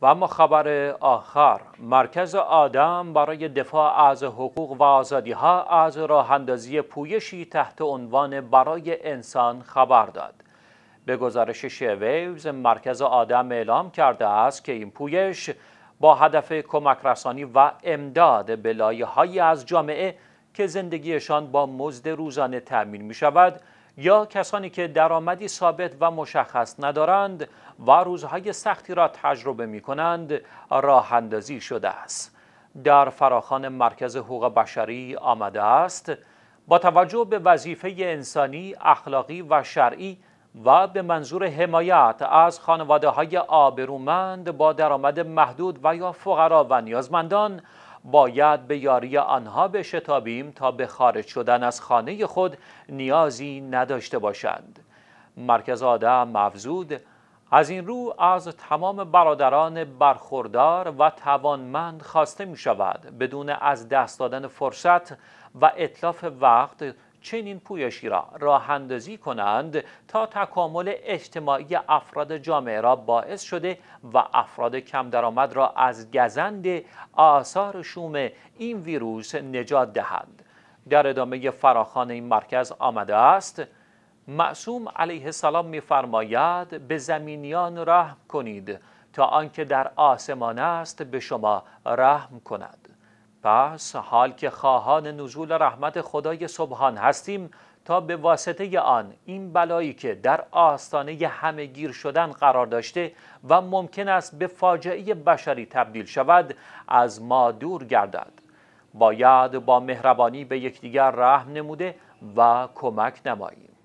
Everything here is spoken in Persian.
و اما خبر آخر مرکز آدم برای دفاع از حقوق و آزادی ها از راهاندازی پویشی تحت عنوان برای انسان خبر داد به گزارش شویوز مرکز آدم اعلام کرده است که این پویش با هدف کمک رسانی و امداد به لایه از جامعه که زندگیشان با مزد روزانه تأمین می شود یا کسانی که درآمدی ثابت و مشخص ندارند و روزهای سختی را تجربه می کنند راه اندازی شده است در فراخان مرکز حقوق بشری آمده است با توجه به وظیفه انسانی، اخلاقی و شرعی و به منظور حمایت از خانواده های آبرومند با درآمد محدود و یا فقرا و نیازمندان باید به یاری آنها بشتابیم تا به خارج شدن از خانه خود نیازی نداشته باشند مرکز آدم مفزود از این رو از تمام برادران برخوردار و توانمند خواسته می شود بدون از دست دادن فرصت و اطلاف وقت چنین پویشی را راه اندازی کنند تا تکامل اجتماعی افراد جامعه را باعث شده و افراد کم درآمد را از گزند آثار شوم این ویروس نجات دهند در ادامه فراخان این مرکز آمده است معصوم علیه السلام میفرماید به زمینیان رحم کنید تا آنکه در آسمان است به شما رحم کند پس حال که خواهان نزول رحمت خدای سبحان هستیم تا به واسطه آن این بلایی که در آستانه گیر شدن قرار داشته و ممکن است به فاجعه بشری تبدیل شود از ما دور گردد باید با مهربانی به یکدیگر رحم نموده و کمک نماییم